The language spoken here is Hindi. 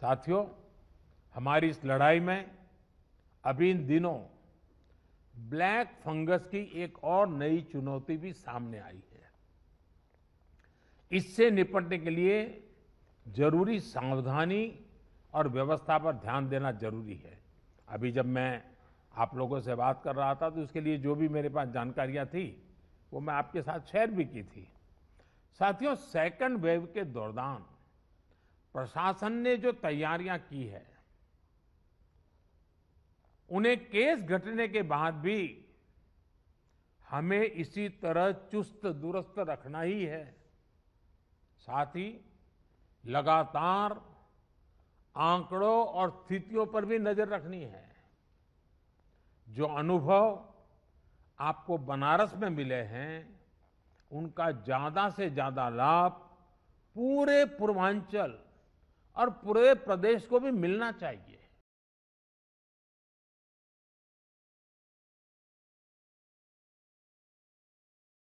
साथियों हमारी इस लड़ाई में अभी इन दिनों ब्लैक फंगस की एक और नई चुनौती भी सामने आई है इससे निपटने के लिए जरूरी सावधानी और व्यवस्था पर ध्यान देना जरूरी है अभी जब मैं आप लोगों से बात कर रहा था तो उसके लिए जो भी मेरे पास जानकारियां थी वो मैं आपके साथ शेयर भी की थी साथियों सेकंड वेव के दौरान प्रशासन ने जो तैयारियां की है उन्हें केस घटने के बाद भी हमें इसी तरह चुस्त दुरुस्त रखना ही है साथ ही लगातार आंकड़ों और स्थितियों पर भी नजर रखनी है जो अनुभव आपको बनारस में मिले हैं उनका ज्यादा से ज्यादा लाभ पूरे पूर्वांचल और पूरे प्रदेश को भी मिलना चाहिए